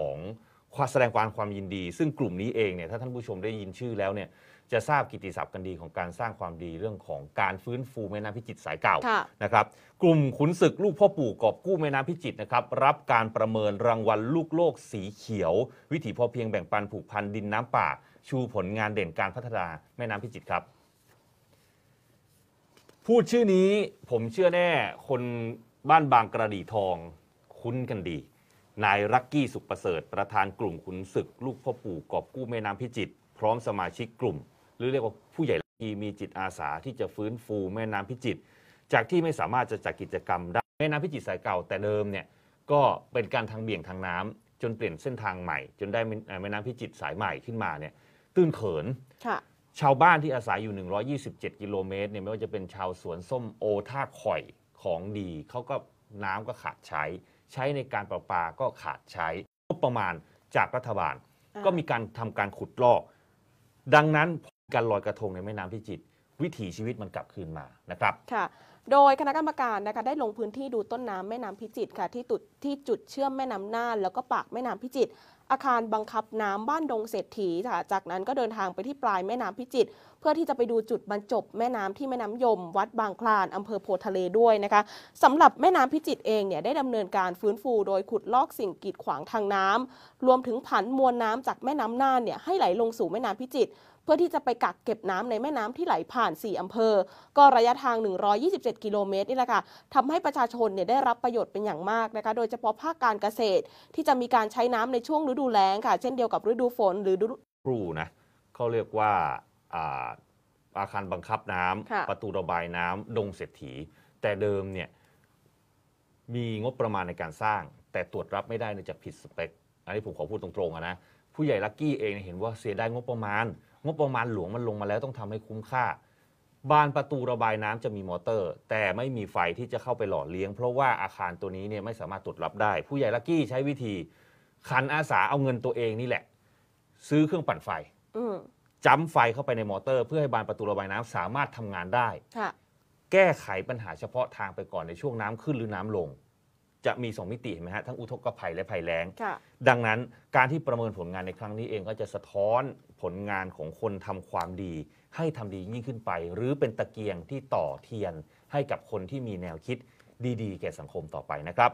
ของความแสดงความความยินดี ซึ่งกลุ่มนี้เองเนี่ยถ้าท่านผู้ชมได้ยินชื่อแล้วเนี่ยจะทราบกิติศัพท์กันดีของการสร้างความดีเรื่องของการฟื้นฟูแม่น้ำพิจิตรสายเก่านะครับ กลุ่มขุนศึกลูกพ่อปู่กอบกู้แม่น้ำพิจิตรนะครับ รับการประเมินรางวัลลูกโลกสีเขียว วิถีพอเพียงแบ่งปันผูกพันดินน้ำป่าชูผลงานเด่นการพัฒนาแม่น้ำพิจิตรครับพูดชื่อนี้ผมเชื่อแน่คนบ้านบางกระดีทองคุ้นกันดีนายรักกี้สุขประเสริฐประธานกลุ่มขุนศึกลูกพ่อปู่กอบกู้แม่น้ำพิจิตรพร้อมสมาชิกกลุ่ม หรือเรียกว่าผู้ใหญ่ที่มีจิตอาสาที่จะฟื้นฟูแม่น้ำพิจิตรจากที่ไม่สามารถจะจัดกกิจกรรมได้แม่น้ำพิจิตรสายเก่าแต่เดิมเนี่ยก็เป็นการทางเบี่ยงทางน้ำจนเปลี่ยนเส้นทางใหม่ จนได้แม่น้ำพิจิตรสายใหม่ขึ้นมาเนี่ยตื้นเขินชาวบ้านที่อาศัยอยู่ 127 กิโลเมตรเนี่ยไม่ว่าจะเป็นชาวสวนส้มโอท่าข่อยของดีเขาก็น้ำก็ขาดใช้ใช้ในการประปาก็ขาดใช้งบประมาณจากรัฐบาล ก็มีการทำการขุดลอก ดังนั้นการลอยกระทงในแม่น้ำพิจิตรวิถีชีวิตมันกลับคืนมา นะครับ ค่ะ โดยคณะกรรมการนะคะได้ลงพื้นที่ดูต้นน้ำแม่น้ำพิจิตรค่ะที่จุดที่จุดเชื่อมแม่น้ำน่านแล้วก็ปากแม่น้ำพิจิตรอาคารบังคับน้ำบ้านดงเศรษฐีค่ะจากนั้นก็เดินทางไปที่ปลายแม่น้ำพิจิตรเพื่อที่จะไปดูจุดบรรจบแม่น้ำที่แม่น้ำยม วัดบางคลานอำเภอโพทะเลด้วยนะคะสำหรับแม่น้ำพิจิตรเองเนี่ยได้ดำเนินการฟื้นฟูโดยขุดลอกสิ่งกีดขวางทางน้ำ รวมถึงผันมวลน้ำจากแม่น้ำน่านเนี่ยให้ไหลลงสู่แม่น้ำพิจิตรเพื่อที่จะไปกักเก็บน้ำในแม่น้ำที่ไหลผ่าน 4 อำเภอ ก็ระยะทาง 127 กิโลเมตรนี่แหละค่ะทำให้ประชาชนเนี่ยได้รับประโยชน์เป็นอย่างมากนะคะโดยเฉพาะภาคการเกษตรที่จะมีการใช้น้ำในช่วงฤดูแล้งค่ะ เช่นเดียวกับฤดูฝนหรือฤดูครูนะเขาเรียกว่าอาคารบังคับน้ำ ประตูระบายน้ำดงเศรษฐี แต่เดิมเนี่ยมีงบประมาณในการสร้าง แต่ตรวจรับไม่ได้เนื่องจากผิดสเปคอันนี้ผมขอพูดตรงๆนะผู้ใหญ่ลักกี้เองเห็นว่าเสียดายงบประมาณ งบประมาณหลวงมันลงมาแล้วต้องทำให้คุ้มค่า บานประตูระบายน้ำจะมีมอเตอร์ แต่ไม่มีไฟที่จะเข้าไปหล่อเลี้ยง เพราะว่าอาคารตัวนี้เนี่ยไม่สามารถตรวจรับได้ ผู้ใหญ่ลักกี้ใช้วิธีขันอาสาเอาเงินตัวเองนี่แหละ ซื้อเครื่องปั่นไฟ อืมจ้ำไฟเข้าไปในมอเตอร์ เพื่อให้บานประตูระบายน้ำสามารถทำงานได้ค่ะแก้ไขปัญหาเฉพาะทางไปก่อนในช่วงน้ำขึ้นหรือน้ำลงจะมี 2 มิติเห็นไหมฮะทั้งอุทกภัย และภัยแล้งดังนั้นการที่ประเมินผลงานในครั้งนี้เองก็จะสะท้อนผลงานของคนทำความดี ให้ทำดียิ่งขึ้นไป หรือเป็นตะเกียงที่ต่อเทียน ให้กับคนที่มีแนวคิดดี ๆ แก่สังคมต่อไปนะครับ